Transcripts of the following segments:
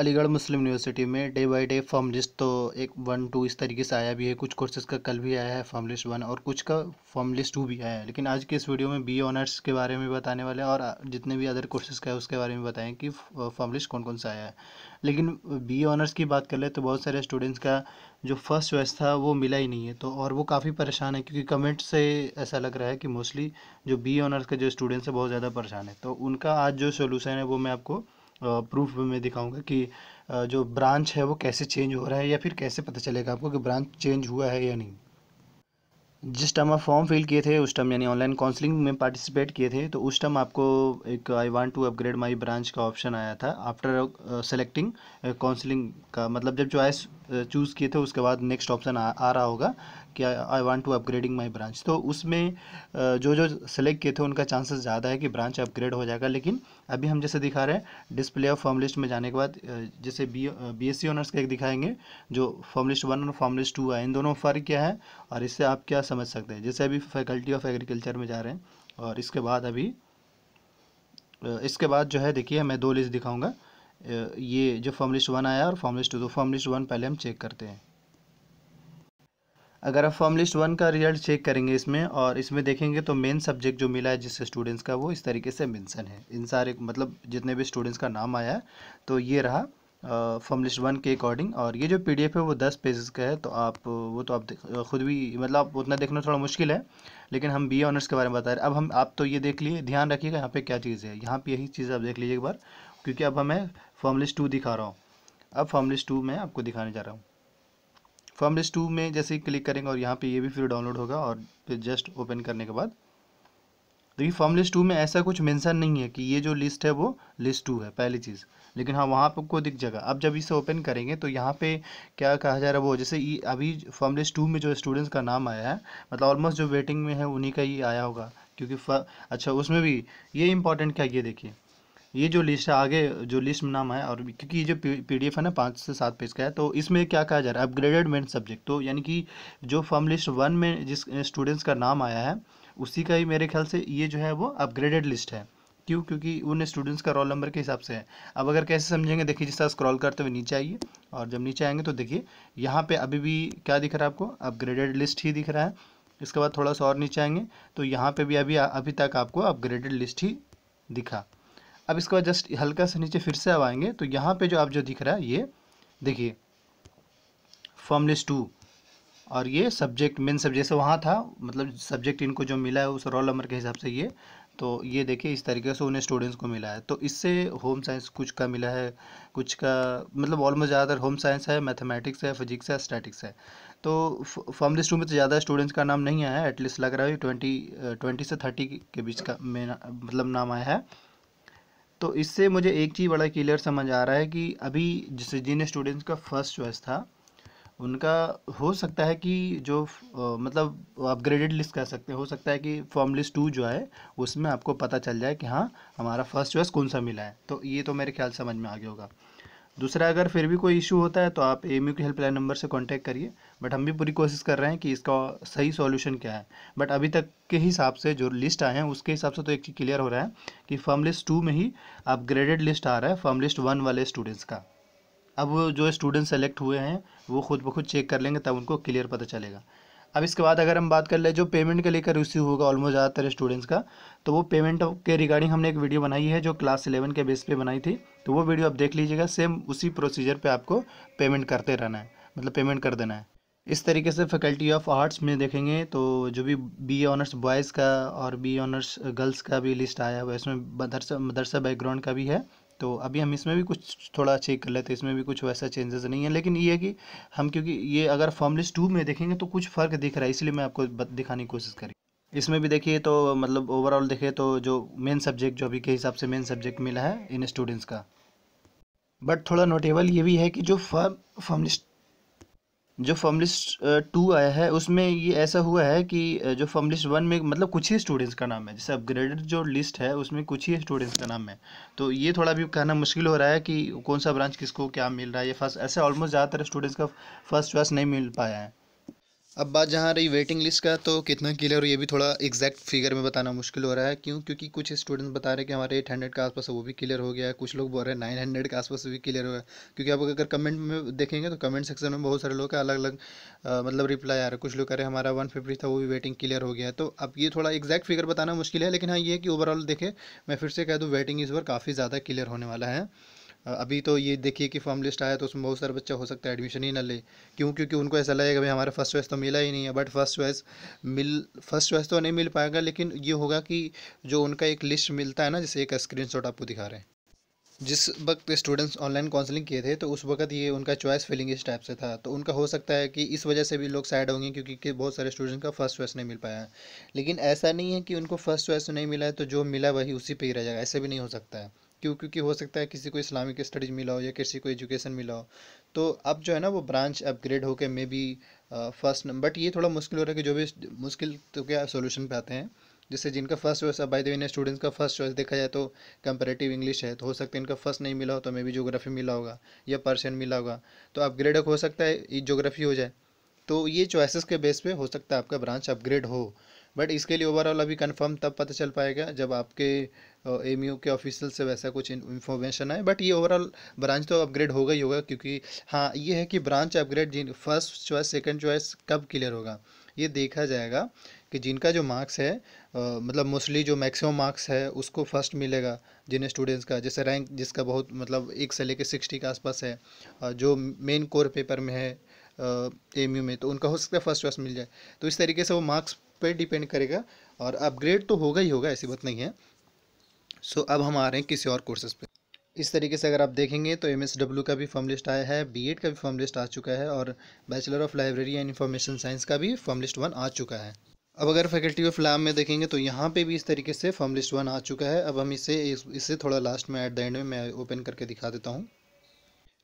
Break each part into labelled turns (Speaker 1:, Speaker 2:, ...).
Speaker 1: Aligarh Muslim University में day by day form list तो एक वन टू इस तरीके से आया भी है कुछ कोर्सेज़ का कल भी आया है फॉर्म लिस्ट वन और कुछ का फॉर्म लिस्ट टू भी आया है लेकिन आज के इस वीडियो में बी ऑनर्स के बारे में बताने वाले और जितने भी अदर कोर्सेज़ का है उसके बारे में बताएं कि फॉर्म लिस्ट कौन कौन सा आया है लेकिन बी ऑनर्स की बात कर ले तो बहुत सारे स्टूडेंट्स का जो फर्स्ट चॉइस था वो मिला ही नहीं है तो और वो काफ़ी परेशान है क्योंकि कमेंट से ऐसा लग रहा है कि मोस्टली जो बी ऑनर्स के जो स्टूडेंट्स हैं बहुत ज़्यादा परेशान है तो उनका आज जो सोल्यूशन है वो मैं आपको प्रूफ में दिखाऊंगा कि जो ब्रांच है वो कैसे चेंज हो रहा है या फिर कैसे पता चलेगा आपको कि ब्रांच चेंज हुआ है या नहीं जिस टाइम आप फॉर्म फिल किए थे उस टाइम यानी ऑनलाइन काउंसलिंग में पार्टिसिपेट किए थे तो उस टाइम आपको एक I want to upgrade my branch का ऑप्शन आया था आफ्टर सेलेक्टिंग काउंसलिंग का मतलब जब चॉइस चूज़ किए थे उसके बाद नेक्स्ट ऑप्शन आ, आ रहा होगा कि I want to upgrading my branch तो उसमें जो जो सेलेक्ट किए थे उनका चांसेस ज़्यादा है कि ब्रांच अपग्रेड हो जाएगा लेकिन अभी हम जैसे दिखा रहे हैं डिस्प्ले ऑफ फॉर्म लिस्ट में जाने के बाद जैसे B B S C honours का एक दिखाएंगे जो फॉर्म लिस्ट वन और फॉर्म लिस्ट टू है इन दोनों फ़र्क क्या है और इससे आप क्या समझ सकते हैं जैसे अभी फैकल्टी ऑफ एग्रीकल्चर में जा रहे हैं और इसके बाद अभी इसके बाद जो है देखिए मैं दो लिस्ट दिखाऊँगा ये जो फॉर्मलिस्ट वन आया और फॉर्मलिस्ट टू तो फॉर्मलिस्ट वन पहले हम चेक करते हैं अगर आप फॉर्मलिस्ट वन का रिजल्ट चेक करेंगे इसमें और इसमें देखेंगे तो मेन सब्जेक्ट जो मिला है जिस स्टूडेंट्स का वो इस तरीके से मेंशन है इन सारे मतलब जितने भी स्टूडेंट्स का नाम आया है तो ये रहा फॉर्मलिस्ट वन के अकॉर्डिंग और ये जो पीडीएफ है वो दस पेजेस का है तो आप वो तो आप ख़ुद भी मतलब उतना देखना थोड़ा मुश्किल है लेकिन हम बी ऑनर्स के बारे में बता रहे हैं अब हम आप तो ये देख लिए ध्यान रखिएगा यहाँ पर क्या चीज़ है यहाँ पर यही चीज़ आप देख लीजिए एक बार क्योंकि अब हमें फॉर्मलिस्ट टू दिखा रहा हूँ अब फॉर्मलिस टू मैं आपको दिखाने जा रहा हूँ फॉर्मलिस्ट टू में जैसे ही क्लिक करेंगे और यहाँ पे ये भी फिर डाउनलोड होगा और फिर जस्ट ओपन करने के बाद देखिए फॉर्मलिस टू में ऐसा कुछ मेंशन नहीं है कि ये जो लिस्ट है वो लिस्ट टू है पहली चीज़ लेकिन हाँ वहाँ पर को दिख जाएगा अब जब इसे ओपन करेंगे तो यहाँ पे क्या कहा जा रहा है वो जैसे ये अभी फॉर्मलिस टू में जो स्टूडेंट्स का नाम आया है मतलब ऑलमोस्ट जो वेटिंग में है उन्हीं का ही आया होगा क्योंकि अच्छा उसमें भी ये इंपॉर्टेंट क्या ये देखिए ये जो लिस्ट है आगे जो लिस्ट नाम है और क्योंकि ये जो पी है ना पाँच से सात पेज का है तो इसमें क्या कहा जा रहा है अपग्रेडेड मेन सब्जेक्ट तो यानी कि जो फॉर्म लिस्ट वन में जिस स्टूडेंट्स का नाम आया है उसी का ही मेरे ख्याल से ये जो है वो अपग्रेडेड लिस्ट है क्यों क्योंकि उन स्टूडेंट्स का रोल नंबर के हिसाब से है अब अगर कैसे समझेंगे देखिए जिस तरह स्क्रॉल करते हुए नीचे आइए और जब नीचे आएंगे तो देखिए यहाँ पे अभी भी क्या दिख रहा है आपको अपग्रेडेड लिस्ट ही दिख रहा है इसके बाद थोड़ा सा और नीचे आएंगे तो यहाँ पे भी अभी अभी तक आपको अपग्रेडेड लिस्ट ही दिखा अब इसके बाद जस्ट हल्का से नीचे फिर से अब आएंगे तो यहाँ पे जो आप जो दिख रहा है ये देखिए फॉर्म टू और ये सब्जेक्ट मेन सब्जेक्ट जैसे वहाँ था मतलब सब्जेक्ट इनको जो मिला है उस रोल नंबर के हिसाब से ये तो ये देखिए इस तरीके से उन्हें स्टूडेंट्स को मिला है तो इससे होम साइंस कुछ का मिला है कुछ का मतलब ऑलमोस्ट ज़्यादातर होम साइंस है मैथमेटिक्स है फिजिक्स है स्टैटिक्स है तो फॉर्म लिस्ट टू में तो ज़्यादा स्टूडेंट्स का नाम नहीं आया एटलीस्ट लग रहा है ट्वेंटी ट्वेंटी से थर्टी के बीच का में मतलब नाम आया है तो इससे मुझे एक चीज़ बड़ा क्लियर समझ आ रहा है कि अभी जिस जिन स्टूडेंट्स का फर्स्ट चॉइस था उनका हो सकता है कि जो आ, मतलब अपग्रेडेड लिस्ट कह सकते हैं हो सकता है कि फॉर्म लिस्ट टू जो है उसमें आपको पता चल जाए कि हाँ हमारा फर्स्ट चॉइस कौन सा मिला है तो ये तो मेरे ख्याल समझ में आ गया होगा दूसरा अगर फिर भी कोई इशू होता है तो आप एम के हेल्पलाइन नंबर से कांटेक्ट करिए बट हम भी पूरी कोशिश कर रहे हैं कि इसका सही सॉल्यूशन क्या है बट अभी तक के हिसाब से जो लिस्ट आए हैं उसके हिसाब से तो एक चीज़ क्लियर हो रहा है कि फर्म लिस्ट टू में ही आप ग्रेडेड लिस्ट आ रहा है फर्म लिस्ट वन वाले स्टूडेंट्स का अब जो स्टूडेंट सेलेक्ट हुए हैं वो खुद ब खुद चेक कर लेंगे तब उनको क्लियर पता चलेगा अब इसके बाद अगर हम बात कर ले जो पेमेंट के लेकर इश्यू होगा ऑलमोस्ट ज़्यादातर स्टूडेंट्स का तो वो पेमेंट के रिगार्डिंग हमने एक वीडियो बनाई है जो क्लास इलेवन के बेस पे बनाई थी तो वो वीडियो आप देख लीजिएगा सेम उसी प्रोसीजर पे आपको पेमेंट करते रहना है मतलब पेमेंट कर देना है इस तरीके से फैकल्टी ऑफ आर्ट्स में देखेंगे तो जो भी बी ऑनर्स बॉयज़ का और बी ऑनर्स गर्ल्स का भी लिस्ट आया हुआ है इसमें मदरसा मदरसा बैकग्राउंड का भी है तो अभी हम इसमें भी कुछ थोड़ा चेक कर लेते हैं इसमें भी कुछ वैसा चेंजेस नहीं है लेकिन ये है कि हम क्योंकि ये अगर फॉर्म लिस्ट टू में देखेंगे तो कुछ फ़र्क दिख रहा है इसलिए मैं आपको दिखाने की कोशिश करी इसमें भी देखिए तो मतलब ओवरऑल देखिए तो जो मेन सब्जेक्ट जो अभी के हिसाब से मेन सब्जेक्ट मिला है इन स्टूडेंट्स का बट थोड़ा नोटेबल ये भी है कि जो फॉर्म फॉर्म लिस्ट जो फर्मलिस्ट लिस्ट टू आया है उसमें ये ऐसा हुआ है कि जो फर्मलिस्ट लिस्ट वन में मतलब कुछ ही स्टूडेंट्स का नाम है जैसे अपग्रेडेड जो लिस्ट है उसमें कुछ ही स्टूडेंट्स का नाम है तो ये थोड़ा भी कहना मुश्किल हो रहा है कि कौन सा ब्रांच किसको क्या मिल रहा है ये फर्स्ट ऐसे ऑलमोस्ट ज़्यादातर स्टूडेंट्स का फर्स्ट चॉइस नहीं मिल पाया है अब बात जहाँ रही वेटिंग लिस्ट का तो कितना क्लियर हो ये भी थोड़ा एग्जैक्ट फिगर में बताना मुश्किल हो रहा है क्यों क्योंकि कुछ स्टूडेंट्स बता रहे हैं कि हमारे एट हंड्रेड के आसपास वो भी क्लियर हो गया है कुछ लोग बोल रहे हैं नाइन हंड्रेड के आसपास भी क्लियर हो गया क्योंकि आप अगर कमेंट में देखेंगे तो कमेंट सेक्शन में बहुत सारे लोग का अलग अलग मतलब रिप्लाई आ रहा है कुछ लोग कह रहे हैं हमारा वन फिफ्टी था वो भी वेटिंग क्लियर हो गया तो अब ये थोड़ा एग्जैक्ट फिगर बताना मुश्किल है लेकिन हाँ ये कि ओवरऑल देखें मैं फिर से कह दूँ वेटिंग इस बार काफ़ी ज़्यादा क्लियर होने वाला है अभी तो ये देखिए कि फॉर्म लिस्ट आया तो उसमें बहुत सारे बच्चा हो सकता है एडमिशन ही ना ले क्यों क्योंकि उनको ऐसा लगेगा भाई हमारा फर्स्ट चॉइस तो मिला ही नहीं है बट फर्स्ट चॉइस मिल फर्स्ट चॉइस तो नहीं मिल पाएगा लेकिन ये होगा कि जो उनका एक लिस्ट मिलता है ना जैसे एक शॉट आपको दिखा रहे हैं जिस वक्त स्टूडेंट्स ऑनलाइन काउंसलिंग किए थे तो उस वक्त ये उनका चॉइस फिलिंग इस टाइप से था तो उनका हो सकता है कि इस वजह से भी लोग सैड होंगे क्योंकि बहुत सारे स्टूडेंट्स का फर्स्ट चॉइस नहीं मिल पाया है लेकिन ऐसा नहीं है कि उनको फर्स्ट चॉइस नहीं मिला है तो जो मिला वही उसी पर ही रह जाएगा ऐसे भी नहीं हो सकता है क्यों क्योंकि हो सकता है किसी को इस्लामिक स्टडीज़ मिला हो या किसी को एजुकेशन मिला हो तो अब जो है ना वो ब्रांच अपग्रेड होकर may be first number but ये थोड़ा मुश्किल हो रहा है कि जो भी मुश्किल तो क्या सोल्यूशन पे आते हैं जैसे जिनका फर्स्ट चॉइस अब द इन स्टूडेंट्स का फर्स्ट चॉइस देखा जाए तो कंपेरेटिव इंग्लिश है तो हो सकता है इनका फर्स्ट नहीं मिला हो तो मे बी जोग्राफी मिला होगा या पर्शियन मिला होगा तो अपग्रेड हो सकता है जोग्राफी हो जाए तो ये चॉइसेस के बेस पे हो सकता है आपका ब्रांच अपग्रेड हो बट इसके लिए ओवरऑल अभी कंफर्म तब पता चल पाएगा जब आपके एम के ऑफिसल से वैसा कुछ इन्फॉर्मेशन आए बट ये ओवरऑल ब्रांच तो अपग्रेड होगा ही होगा क्योंकि हाँ ये है कि ब्रांच अपग्रेड जिन फर्स्ट चॉइस सेकेंड चॉइस कब क्लियर होगा ये देखा जाएगा कि जिनका जो मार्क्स है आ, मतलब मोस्टली जो मैक्सिमम मार्क्स है उसको फर्स्ट मिलेगा जिन स्टूडेंट्स का जैसे रैंक जिसका बहुत मतलब एक से लेकर सिक्सटी के आसपास है जो मेन कोर पेपर में है एम में तो उनका हो सकता है फर्स्ट चॉइस मिल जाए तो इस तरीके से वो मार्क्स पर डिपेंड करेगा और अपग्रेड तो होगा ही होगा ऐसी बात नहीं है सो so, अब हम आ रहे हैं किसी और कोर्सेज पे इस तरीके से अगर आप देखेंगे तो एम का भी फॉर्म लिस्ट आया है बी का भी फॉर्म लिस्ट आ चुका है और bachelor of library and information science का भी फॉर्म लिस्ट वन आ चुका है अब अगर फैकल्टी ऑफ लैब में देखेंगे तो यहाँ पे भी इस तरीके से फॉर्म लिस्ट वन आ चुका है अब हम इसे इसे थोड़ा लास्ट में एट द एंड में मैं ओपन करके दिखा देता हूँ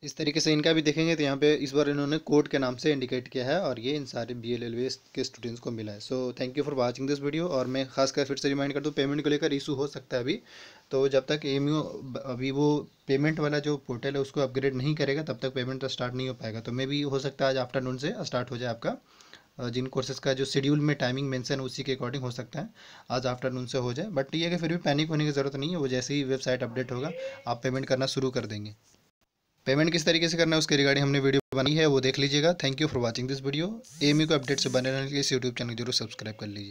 Speaker 1: इस तरीके से इनका भी देखेंगे तो यहाँ पे इस बार इन्होंने कोर्ट के नाम से इंडिकेट किया है और ये इन सारे बी एल एल के स्टूडेंट्स को मिला है so thank you for watching this video और मैं खासकर फिर से रिमाइंड कर दूँ पेमेंट को लेकर इशू हो सकता है अभी तो जब तक एम अभी वो पेमेंट वाला जो पोर्टल है उसको अपग्रेड नहीं करेगा तब तक पेमेंट स्टार्ट तो नहीं हो पाएगा तो मे भी हो सकता है आज आफ्टरनून से स्टार्ट हो जाए आपका जिन कोर्सेज़ का जो शेड्यूल में टाइमिंग मेंशन उसी के अकॉर्डिंग हो सकता है आज आफ्टरनून से हो जाए बट ये कि फिर भी पैनिक होने की ज़रूरत नहीं है वो जैसे ही वेबसाइट अपडेट होगा आप पेमेंट करना शुरू कर देंगे पेमेंट किस तरीके से करना है उसके रिगार्डिंग हमने वीडियो बनाई है वो देख लीजिएगा thank you for watching this video एम को अपडेट से बने रहने के लिए इस यूट्यूब चैनल जरूर सब्सक्राइब कर लीजिए